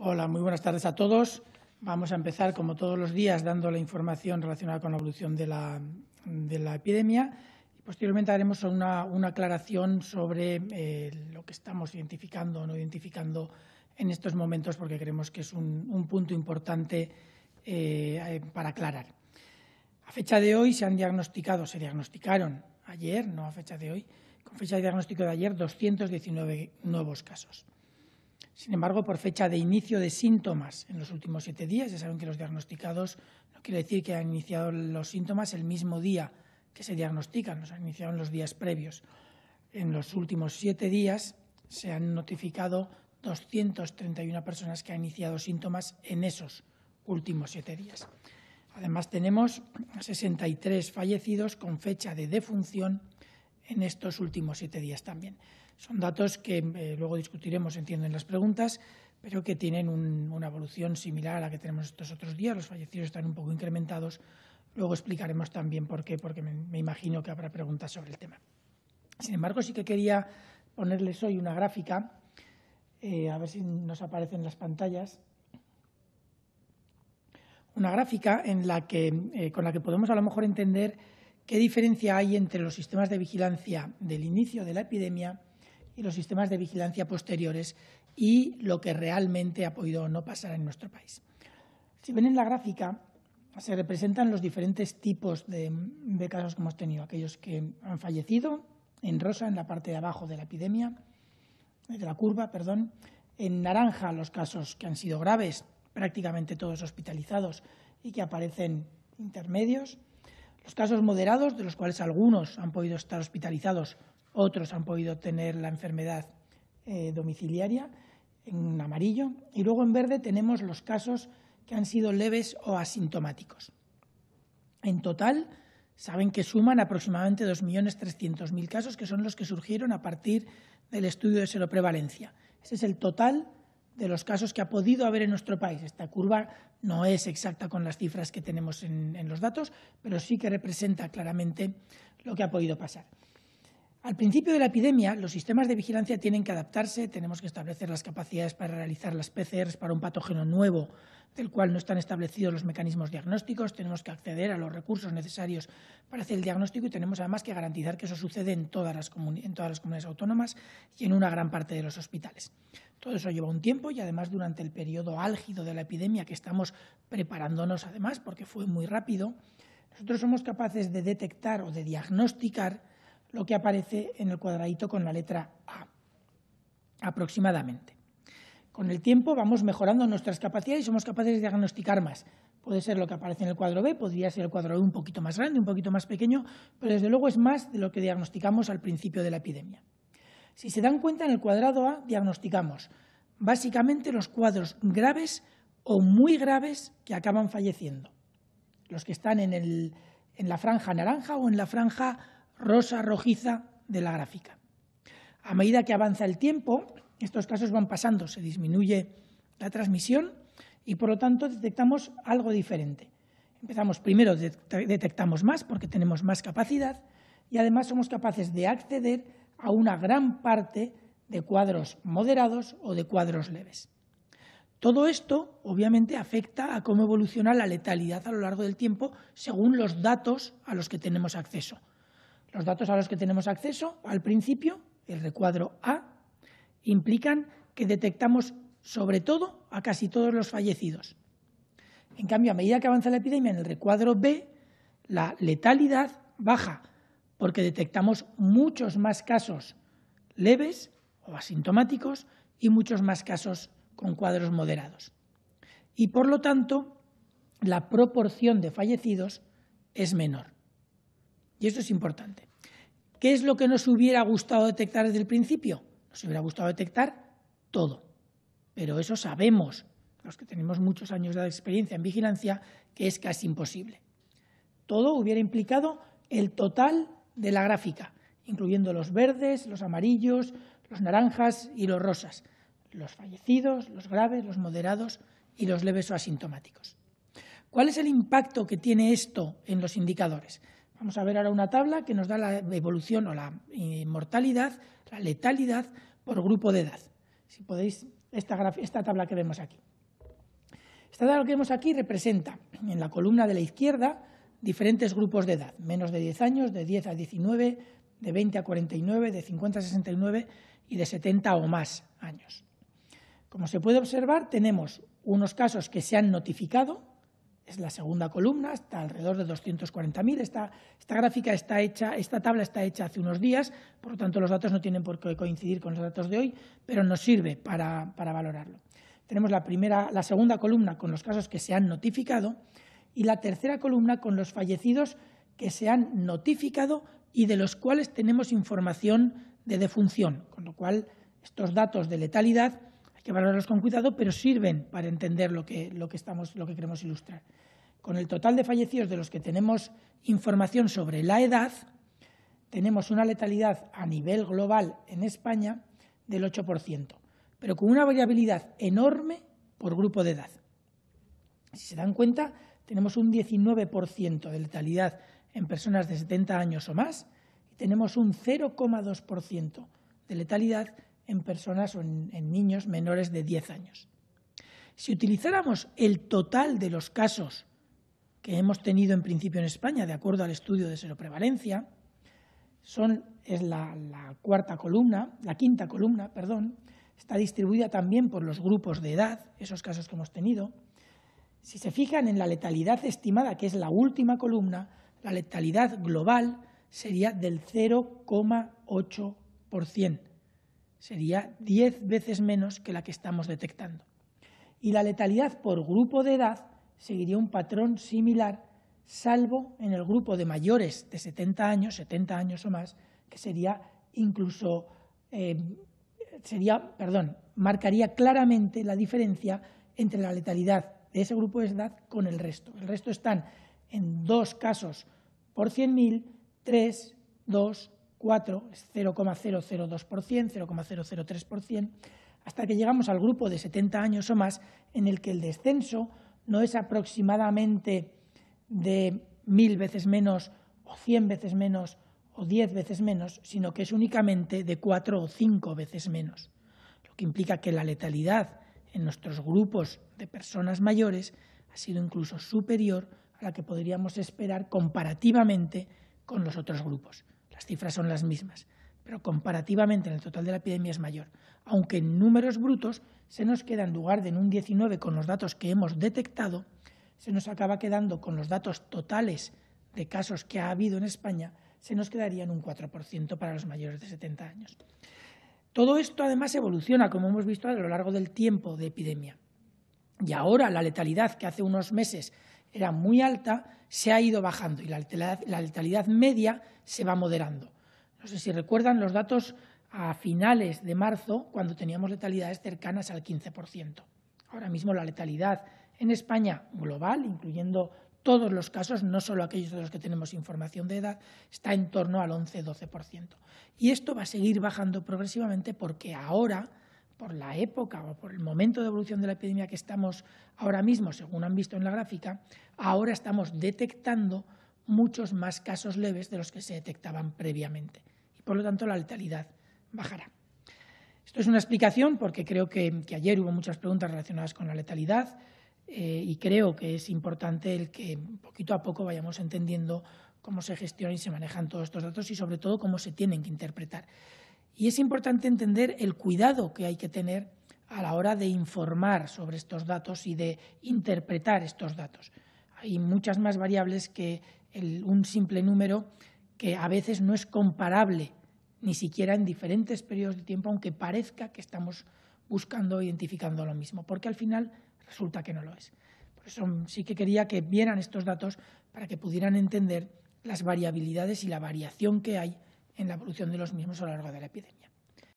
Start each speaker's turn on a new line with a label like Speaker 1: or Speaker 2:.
Speaker 1: Hola, muy buenas tardes a todos. Vamos a empezar, como todos los días, dando la información relacionada con la evolución de la, epidemia. Y posteriormente haremos una, aclaración sobre eh, lo que estamos identificando o no identificando en estos momentos, porque creemos que es un, punto importante eh, para aclarar. A fecha de hoy se han diagnosticado, se diagnosticaron ayer, no a fecha de hoy, con fecha de diagnóstico de ayer, 219 nuevos casos. Sin embargo, por fecha de inicio de síntomas en los últimos siete días, ya saben que los diagnosticados no quiere decir que han iniciado los síntomas el mismo día que se diagnostican, los han iniciado en los días previos. En los últimos siete días se han notificado 231 personas que han iniciado síntomas en esos últimos siete días. Además, tenemos 63 fallecidos con fecha de defunción en estos últimos siete días también. Son datos que eh, luego discutiremos, entiendo, en las preguntas, pero que tienen una evolución similar a la que tenemos estos otros días. Los fallecidos están un poco incrementados. Luego explicaremos también por qué, porque me, imagino que habrá preguntas sobre el tema. Sin embargo, sí que quería ponerles hoy una gráfica, eh, a ver si nos aparecen las pantallas una gráfica en la que, eh, con la que podemos a lo mejor entender ¿Qué diferencia hay entre los sistemas de vigilancia del inicio de la epidemia y los sistemas de vigilancia posteriores y lo que realmente ha podido no pasar en nuestro país? Si ven en la gráfica, se representan los diferentes tipos de, casos que hemos tenido, aquellos que han fallecido, en rosa, en la parte de abajo de la epidemia, de la curva, perdón, en naranja los casos que han sido graves, prácticamente todos hospitalizados y que aparecen intermedios, los casos moderados, de los cuales algunos han podido estar hospitalizados, otros han podido tener la enfermedad eh, domiciliaria, en amarillo, y luego en verde tenemos los casos que han sido leves o asintomáticos. En total, saben que suman aproximadamente 2.300.000 casos, que son los que surgieron a partir del estudio de seroprevalencia. Ese es el total de los casos que ha podido haber en nuestro país. Esta curva no es exacta con las cifras que tenemos en, los datos, pero sí que representa claramente lo que ha podido pasar. Al principio de la epidemia, los sistemas de vigilancia tienen que adaptarse, tenemos que establecer las capacidades para realizar las PCRs para un patógeno nuevo del cual no están establecidos los mecanismos diagnósticos, tenemos que acceder a los recursos necesarios para hacer el diagnóstico y tenemos además que garantizar que eso sucede en todas las comunidades autónomas y en una gran parte de los hospitales. Todo eso lleva un tiempo y además durante el periodo álgido de la epidemia que estamos preparándonos además porque fue muy rápido, nosotros somos capaces de detectar o de diagnosticar lo que aparece en el cuadradito con la letra A, aproximadamente. Con el tiempo vamos mejorando nuestras capacidades y somos capaces de diagnosticar más. Puede ser lo que aparece en el cuadro B, podría ser el cuadro B e un poquito más grande, un poquito más pequeño, pero desde luego es más de lo que diagnosticamos al principio de la epidemia. Si se dan cuenta, en el cuadrado A diagnosticamos básicamente los cuadros graves o muy graves que acaban falleciendo, los que están en, la franja naranja o en la franja rosa rojiza de la gráfica. A medida que avanza el tiempo, estos casos van pasando, se disminuye la transmisión y por lo tanto detectamos algo diferente. Empezamos primero, detectamos más porque tenemos más capacidad y además somos capaces de acceder a una gran parte de cuadros moderados o de cuadros leves. Todo esto, obviamente, afecta a cómo evoluciona la letalidad a lo largo del tiempo según los datos a los que tenemos acceso. Los datos a los que tenemos acceso al principio, el recuadro A, implican que detectamos sobre todo a casi todos los fallecidos. En cambio, a medida que avanza la epidemia en el recuadro B, la letalidad baja porque detectamos muchos más casos leves o asintomáticos y muchos más casos con cuadros moderados. Y por lo tanto, la proporción de fallecidos es menor. Y eso es importante. ¿Qué es lo que nos hubiera gustado detectar desde el principio? Nos hubiera gustado detectar todo. Pero eso sabemos, los que tenemos muchos años de experiencia en vigilancia, que es casi imposible. Todo hubiera implicado el total de la gráfica, incluyendo los verdes, los amarillos, los naranjas y los rosas, los fallecidos, los graves, los moderados y los leves o asintomáticos. ¿Cuál es el impacto que tiene esto en los indicadores? Vamos a ver ahora una tabla que nos da la evolución o la mortalidad, la letalidad por grupo de edad. Si podéis, esta, esta tabla que vemos aquí. Esta tabla que vemos aquí representa en la columna de la izquierda diferentes grupos de edad, menos de 10 años, de 10 a 19, de 20 a 49, de 50 a 69 y de 70 o más años. Como se puede observar, tenemos unos casos que se han notificado, es la segunda columna, está alrededor de 240.000. Esta, esta gráfica está hecha, esta tabla está hecha hace unos días, por lo tanto los datos no tienen por qué coincidir con los datos de hoy, pero nos sirve para, para valorarlo. Tenemos la, primera, la segunda columna con los casos que se han notificado y la tercera columna con los fallecidos que se han notificado y de los cuales tenemos información de defunción, con lo cual estos datos de letalidad hay que valorarlos con cuidado, pero sirven para entender lo que, lo que, estamos, lo que queremos ilustrar. Con el total de fallecidos de los que tenemos información sobre la edad, tenemos una letalidad a nivel global en España del 8%, pero con una variabilidad enorme por grupo de edad. Si se dan cuenta, tenemos un 19% de letalidad en personas de 70 años o más y tenemos un 0,2% de letalidad en personas o en, niños menores de 10 años. Si utilizáramos el total de los casos que hemos tenido en principio en España, de acuerdo al estudio de seroprevalencia, son, es la cuarta columna, la quinta columna, perdón, está distribuida también por los grupos de edad, esos casos que hemos tenido, si se fijan en la letalidad estimada, que es la última columna, la letalidad global sería del 0,8%. Sería 10 veces menos que la que estamos detectando. Y la letalidad por grupo de edad seguiría un patrón similar, salvo en el grupo de mayores de 70 años, 70 años o más, que sería incluso, eh, sería, perdón, marcaría claramente la diferencia entre la letalidad de ese grupo de edad con el resto. El resto están en dos casos por 100.000, 3, 2, 4, 0,002%, 0,003%, hasta que llegamos al grupo de 70 años o más, en el que el descenso no es aproximadamente de 1.000 veces menos o 100 veces menos o 10 veces menos, sino que es únicamente de 4 o 5 veces menos, lo que implica que la letalidad en nuestros grupos de personas mayores ha sido incluso superior a la que podríamos esperar comparativamente con los otros grupos. Las cifras son las mismas, pero comparativamente en el total de la epidemia es mayor, aunque en números brutos se nos queda en lugar de en un 19 con los datos que hemos detectado, se nos acaba quedando con los datos totales de casos que ha habido en España, se nos quedaría en un 4% para los mayores de 70 años. Todo esto además evoluciona, como hemos visto a lo largo del tiempo de epidemia. Y ahora la letalidad, que hace unos meses era muy alta, se ha ido bajando y la letalidad, media se va moderando. No sé si recuerdan los datos a finales de marzo, cuando teníamos letalidades cercanas al 15%. Ahora mismo la letalidad en España global, incluyendo todos los casos, no solo aquellos de los que tenemos información de edad, está en torno al 11-12%. Y esto va a seguir bajando progresivamente porque ahora, por la época o por el momento de evolución de la epidemia que estamos ahora mismo, según han visto en la gráfica, ahora estamos detectando muchos más casos leves de los que se detectaban previamente. Y por lo tanto, la letalidad bajará. Esto es una explicación porque creo que, que ayer hubo muchas preguntas relacionadas con la letalidad. Eh, y creo que es importante el que poquito a poco vayamos entendiendo cómo se gestionan y se manejan todos estos datos y sobre todo cómo se tienen que interpretar. Y es importante entender el cuidado que hay que tener a la hora de informar sobre estos datos y de interpretar estos datos. Hay muchas más variables que un simple número que a veces no es comparable ni siquiera en diferentes periodos de tiempo, aunque parezca que estamos buscando, identificando lo mismo, porque al final resulta que no lo es. Por eso sí que quería que vieran estos datos para que pudieran entender las variabilidades y la variación que hay en la evolución de los mismos a lo largo de la epidemia.